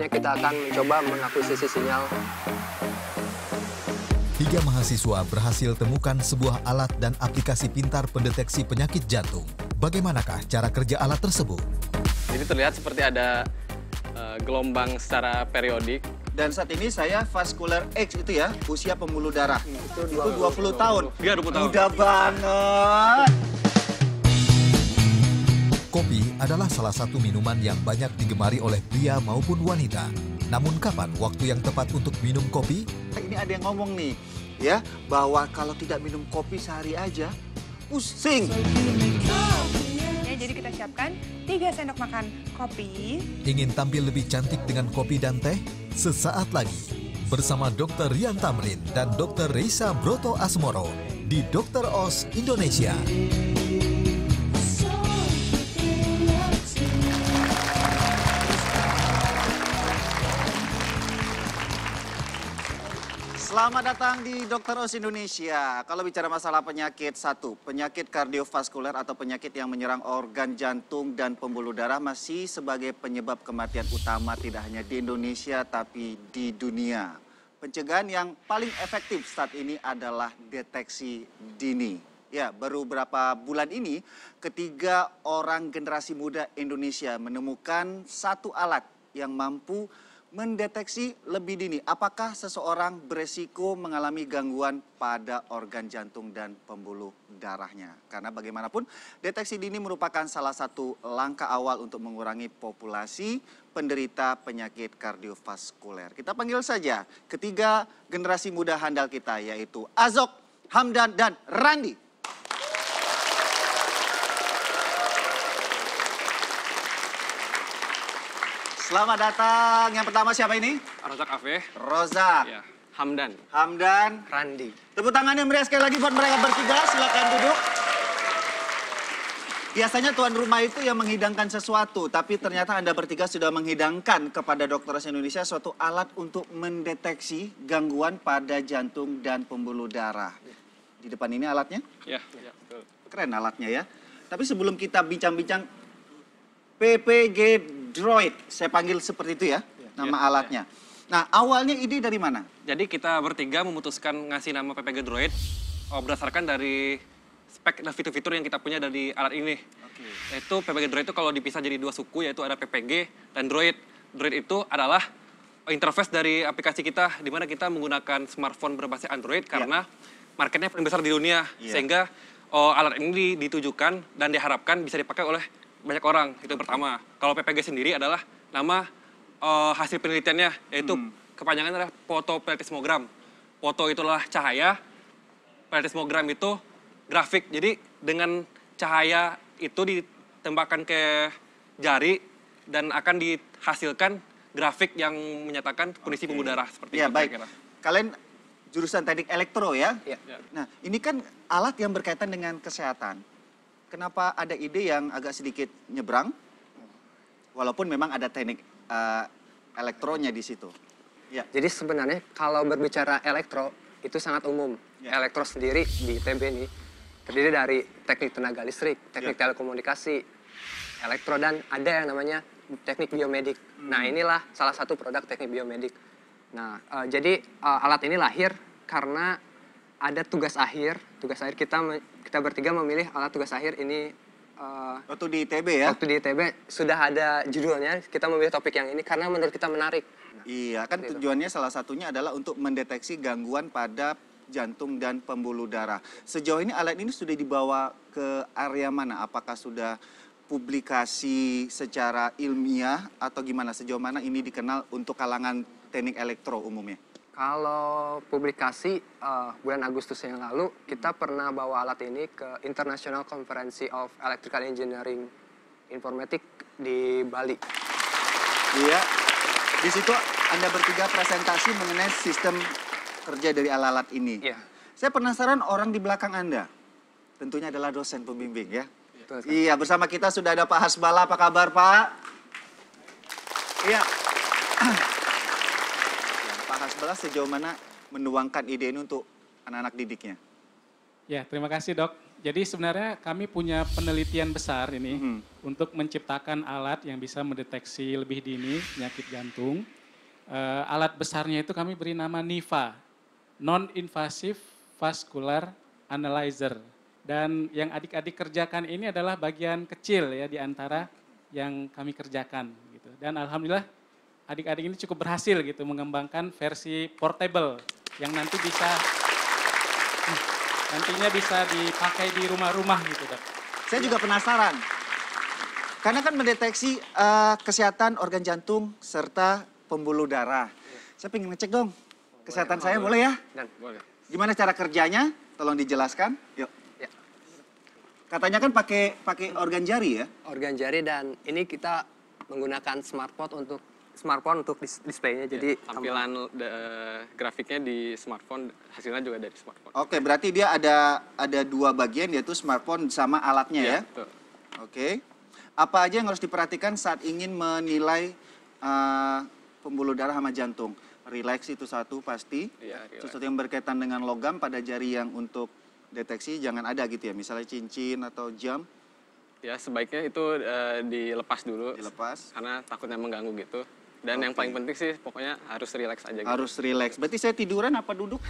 selanjutnya kita akan mencoba mengakuisisi sinyal. Tiga mahasiswa berhasil temukan sebuah alat dan aplikasi pintar pendeteksi penyakit jantung. Bagaimanakah cara kerja alat tersebut? Jadi terlihat seperti ada eh, gelombang secara periodik dan saat ini saya vascular age itu ya usia pembuluh darah itu 20, itu 20 tahun. Iya 20 tahun. Muda banget. Kopi adalah salah satu minuman yang banyak digemari oleh pria maupun wanita. Namun kapan waktu yang tepat untuk minum kopi? Nah, ini ada yang ngomong nih, ya, bahwa kalau tidak minum kopi sehari aja, pusing. Ya, jadi kita siapkan 3 sendok makan kopi. Ingin tampil lebih cantik dengan kopi dan teh? Sesaat lagi bersama Dr. Rian Tamrin dan Dr. Reisa Broto Asmoro di Dr. Oz Indonesia. Selamat datang di Dokter Os Indonesia. Kalau bicara masalah penyakit satu, penyakit kardiovaskuler atau penyakit yang menyerang organ jantung dan pembuluh darah masih sebagai penyebab kematian utama tidak hanya di Indonesia tapi di dunia. Pencegahan yang paling efektif saat ini adalah deteksi dini. Ya, baru berapa bulan ini ketiga orang generasi muda Indonesia menemukan satu alat yang mampu mendeteksi lebih dini apakah seseorang beresiko mengalami gangguan pada organ jantung dan pembuluh darahnya. Karena bagaimanapun deteksi dini merupakan salah satu langkah awal untuk mengurangi populasi penderita penyakit kardiovaskuler. Kita panggil saja ketiga generasi muda handal kita yaitu Azok, Hamdan, dan Randi. Selamat datang. Yang pertama siapa ini? Rozak Afe. Rozak. Ya. Hamdan. Hamdan. Randi. Tepuk tangannya meriah sekali lagi buat mereka bertiga. Silakan duduk. Biasanya tuan rumah itu yang menghidangkan sesuatu, tapi ternyata Anda bertiga sudah menghidangkan kepada dokter Indonesia suatu alat untuk mendeteksi gangguan pada jantung dan pembuluh darah. Di depan ini alatnya? Iya. Ya. Keren alatnya ya. Tapi sebelum kita bincang-bincang PPG droid, saya panggil seperti itu ya, ya nama ya, alatnya. Ya. Nah, awalnya ide dari mana? Jadi kita bertiga memutuskan ngasih nama PPG Droid oh, eh, berdasarkan dari spek dan fitur-fitur yang kita punya dari alat ini. Okay. Itu PPG Droid itu kalau dipisah jadi dua suku yaitu ada PPG dan Droid. Droid itu adalah interface dari aplikasi kita di mana kita menggunakan smartphone berbasis Android iya. karena yeah. marketnya paling besar di dunia yeah. sehingga oh, alat ini ditujukan dan diharapkan bisa dipakai oleh banyak orang itu pertama. Kalau PPG sendiri adalah nama uh, hasil penelitiannya yaitu hmm. kepanjangan adalah foto fotoplatismogram. Foto itulah cahaya, pletismogram itu grafik. Jadi dengan cahaya itu ditembakkan ke jari dan akan dihasilkan grafik yang menyatakan kondisi okay. pembuluh darah seperti ya, itu. Baik. Kalian jurusan teknik elektro ya? ya. Nah, ini kan alat yang berkaitan dengan kesehatan kenapa ada ide yang agak sedikit nyebrang, walaupun memang ada teknik uh, elektronya di situ. Ya. Jadi sebenarnya kalau berbicara elektro itu sangat umum. Ya. Elektro sendiri di ITB ini terdiri dari teknik tenaga listrik, teknik ya. telekomunikasi, elektro dan ada yang namanya teknik biomedik. Hmm. Nah inilah salah satu produk teknik biomedik. Nah uh, jadi uh, alat ini lahir karena ada tugas akhir. Tugas akhir kita kita bertiga memilih alat tugas akhir ini uh, waktu di ITB ya. Waktu di ITB sudah ada judulnya, kita memilih topik yang ini karena menurut kita menarik. Iya, kan gitu. tujuannya salah satunya adalah untuk mendeteksi gangguan pada jantung dan pembuluh darah. Sejauh ini alat ini sudah dibawa ke area mana? Apakah sudah publikasi secara ilmiah atau gimana sejauh mana ini dikenal untuk kalangan teknik elektro umumnya? Kalau publikasi uh, bulan Agustus yang lalu kita pernah bawa alat ini ke International Conference of Electrical Engineering Informatik di Bali. Iya. Di situ Anda bertiga presentasi mengenai sistem kerja dari alat-alat ini. Iya. Saya penasaran orang di belakang Anda. Tentunya adalah dosen pembimbing ya. Betul, iya, bersama kita sudah ada Pak Hasbala. Apa kabar, Pak? Iya kakak sebelah sejauh mana menuangkan ide ini untuk anak-anak didiknya? Ya, terima kasih dok. Jadi sebenarnya kami punya penelitian besar ini -hmm. untuk menciptakan alat yang bisa mendeteksi lebih dini penyakit jantung. Uh, alat besarnya itu kami beri nama NIVA, Non-Invasive Vascular Analyzer. Dan yang adik-adik kerjakan ini adalah bagian kecil ya di antara yang kami kerjakan. Gitu. Dan alhamdulillah adik-adik ini cukup berhasil gitu mengembangkan versi portable yang nanti bisa hmm, nantinya bisa dipakai di rumah-rumah gitu dok. Saya juga penasaran. Karena kan mendeteksi uh, kesehatan organ jantung serta pembuluh darah. Saya pengen ngecek dong kesehatan boleh, saya boleh, boleh ya? boleh. Gimana cara kerjanya? Tolong dijelaskan. Yuk. Ya. Katanya kan pakai pakai organ jari ya? Organ jari dan ini kita menggunakan smartphone untuk smartphone untuk dis displaynya ya, jadi tampilan eh, grafiknya di smartphone hasilnya juga dari smartphone. Oke, berarti dia ada ada dua bagian yaitu smartphone sama alatnya iya, ya. ya? Oke Oke. Apa aja yang harus diperhatikan saat ingin menilai uh, pembuluh darah sama jantung? Relax itu satu pasti. Ya, Sesuatu yang berkaitan dengan logam pada jari yang untuk deteksi jangan ada gitu ya. Misalnya cincin atau jam. Ya, sebaiknya itu uh, dilepas dulu. Dilepas. Karena takutnya mengganggu gitu. Dan okay. yang paling penting sih pokoknya harus rileks aja. Gitu. Harus rileks. Berarti saya tiduran apa duduk?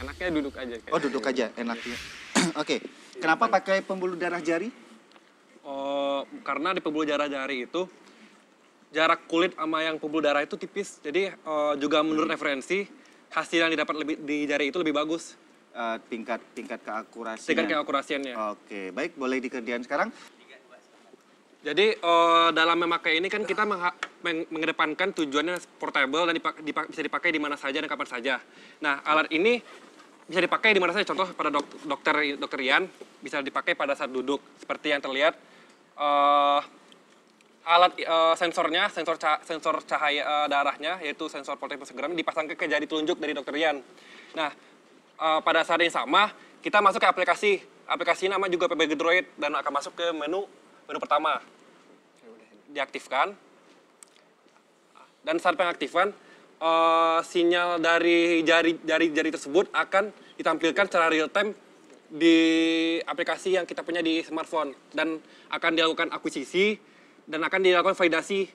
Enaknya duduk aja. Kayak Oh duduk aja, enaknya. Oke. okay. Kenapa pakai pembuluh darah jari? Oh, karena di pembuluh darah jari itu jarak kulit sama yang pembuluh darah itu tipis. Jadi uh, juga menurut referensi hasil yang didapat lebih di jari itu lebih bagus. Uh, tingkat tingkat keakurasian. Tingkat keakurasiannya. Oke, baik boleh dikerjain sekarang. Jadi uh, dalam memakai ini kan kita mengedepankan tujuannya portable dan dipak dipak bisa dipakai di mana saja dan kapan saja. Nah, alat ini bisa dipakai di mana saja. Contoh pada dok dokter dokter Ian bisa dipakai pada saat duduk seperti yang terlihat uh, alat uh, sensornya, sensor ca sensor cahaya uh, darahnya yaitu sensor portable segera dipasang ke, jari telunjuk dari dokter Ian. Nah, uh, pada saat yang sama kita masuk ke aplikasi. Aplikasi nama juga PBG Droid dan akan masuk ke menu menu pertama. Diaktifkan dan saat pengaktifan uh, eh, sinyal dari jari dari jari tersebut akan ditampilkan secara real time di aplikasi yang kita punya di smartphone dan akan dilakukan akuisisi dan akan dilakukan validasi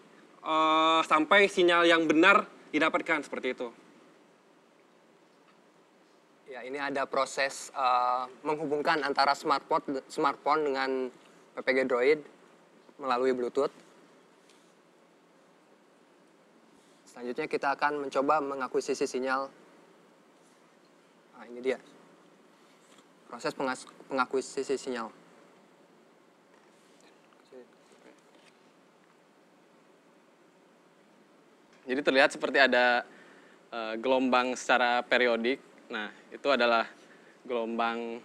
uh, sampai sinyal yang benar didapatkan seperti itu. Ya, ini ada proses uh, menghubungkan antara smartphone smartphone dengan PPG Droid melalui Bluetooth. Selanjutnya kita akan mencoba mengakuisisi sinyal. Nah, ini dia. Proses pengakuisisi sinyal. Jadi terlihat seperti ada e, gelombang secara periodik. Nah, itu adalah gelombang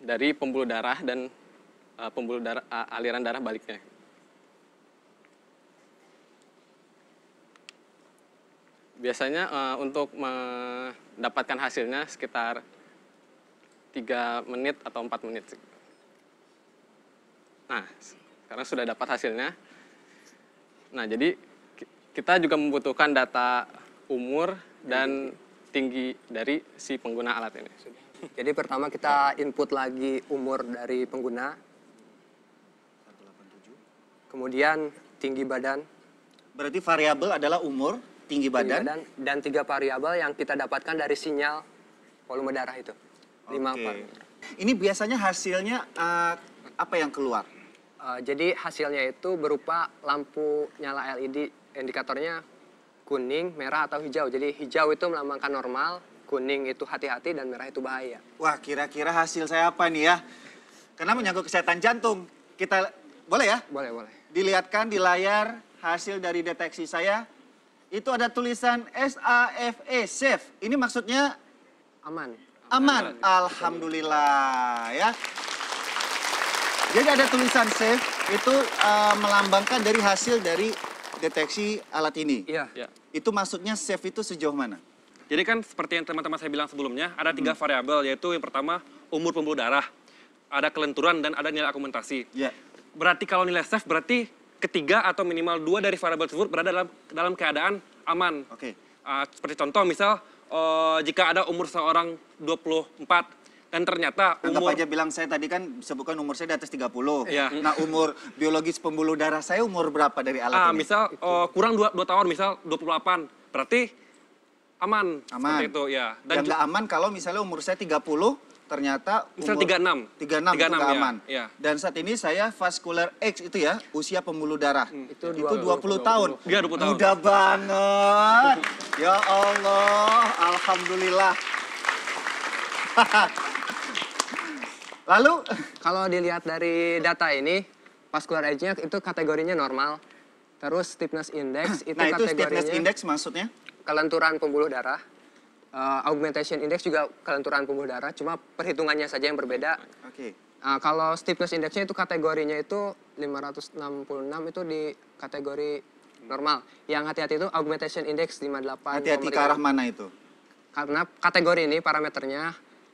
dari pembuluh darah dan e, pembuluh darah aliran darah baliknya. biasanya uh, untuk mendapatkan hasilnya sekitar 3 menit atau 4 menit. Nah, sekarang sudah dapat hasilnya. Nah, jadi kita juga membutuhkan data umur dan tinggi dari si pengguna alat ini. Jadi pertama kita input lagi umur dari pengguna. Kemudian tinggi badan. Berarti variabel adalah umur tinggi iya, badan, tinggi badan dan tiga variabel yang kita dapatkan dari sinyal volume darah itu. Lima empat. variabel. Ini biasanya hasilnya uh, apa yang keluar? Uh, jadi hasilnya itu berupa lampu nyala LED indikatornya kuning, merah atau hijau. Jadi hijau itu melambangkan normal, kuning itu hati-hati dan merah itu bahaya. Wah, kira-kira hasil saya apa nih ya? Karena menyangkut kesehatan jantung. Kita boleh ya? Boleh, boleh. Dilihatkan di layar hasil dari deteksi saya itu ada tulisan S-A-F-E, safe. Ini maksudnya? Aman. Aman, Aman. Alhamdulillah ya. Jadi ada tulisan safe, itu uh, melambangkan dari hasil dari deteksi alat ini. Iya. Ya. Itu maksudnya safe itu sejauh mana? Jadi kan seperti yang teman-teman saya bilang sebelumnya, ada tiga hmm. variabel, yaitu yang pertama umur pembuluh darah, ada kelenturan, dan ada nilai akumentasi. Iya. Berarti kalau nilai safe berarti ketiga atau minimal dua dari variabel tersebut berada dalam dalam keadaan aman. Oke. Okay. Uh, seperti contoh misal uh, jika ada umur seorang 24 dan ternyata Anggap umur... aja bilang saya tadi kan sebutkan umur saya di atas 30. Iya. Nah umur biologis pembuluh darah saya umur berapa dari alat ah, ini? Misal uh, kurang 2, 2 tahun, misal 28. Berarti aman. Aman. Seperti itu iya. ya. Dan yang aman kalau misalnya umur saya 30, ternyata umur 36. 36, 36 itu ya. aman. Ya, ya. Dan saat ini saya vascular X itu ya, usia pembuluh darah. Hmm. Itu, itu 20, 20 tahun. 20 tahun. Mudah banget. ya Allah, alhamdulillah. Lalu kalau dilihat dari data ini, vascular age-nya itu kategorinya normal. Terus stiffness index itu nah, kategorinya Nah, itu stiffness index maksudnya? Kelenturan pembuluh darah uh, augmentation index juga kelenturan pembuluh darah, cuma perhitungannya saja yang berbeda. Oke. Okay. Uh, eh, kalau stiffness indexnya itu kategorinya itu 566 itu di kategori normal. Yang hati-hati itu augmentation index 58. Hati-hati ke arah mana itu? Karena kategori ini parameternya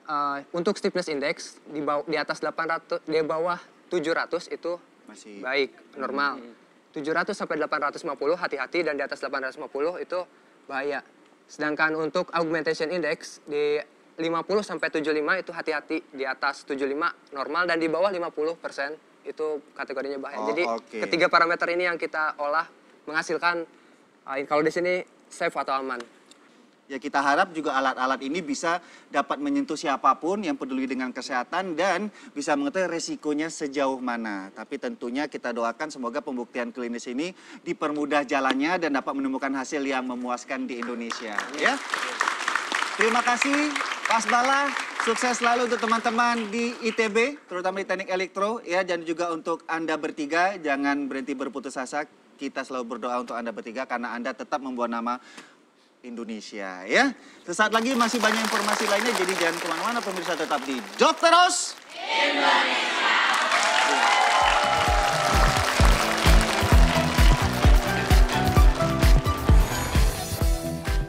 uh, untuk stiffness index di bawah di atas 800 di bawah 700 itu masih baik, normal. Hmm. 700 sampai 850 hati-hati dan di atas 850 itu bahaya. Sedangkan untuk augmentation index di 50 sampai 75 itu hati-hati di atas 75 normal dan di bawah 50% itu kategorinya bahaya. Oh, Jadi okay. ketiga parameter ini yang kita olah menghasilkan eh, kalau di sini safe atau aman. Ya kita harap juga alat-alat ini bisa dapat menyentuh siapapun yang peduli dengan kesehatan dan bisa mengetahui resikonya sejauh mana. Tapi tentunya kita doakan semoga pembuktian klinis ini dipermudah jalannya dan dapat menemukan hasil yang memuaskan di Indonesia. Ya. Terima kasih Pas Bala. Sukses selalu untuk teman-teman di ITB, terutama di Teknik Elektro, ya, dan juga untuk Anda bertiga, jangan berhenti berputus asa. Kita selalu berdoa untuk Anda bertiga karena Anda tetap membuat nama Indonesia ya. Sesaat lagi masih banyak informasi lainnya jadi jangan kemana-mana pemirsa tetap di Job Indonesia.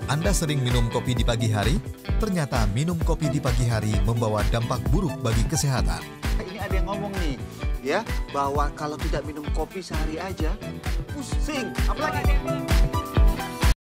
Anda sering minum kopi di pagi hari? Ternyata minum kopi di pagi hari membawa dampak buruk bagi kesehatan. Ini ada yang ngomong nih, ya, bahwa kalau tidak minum kopi sehari aja, pusing. Apalagi...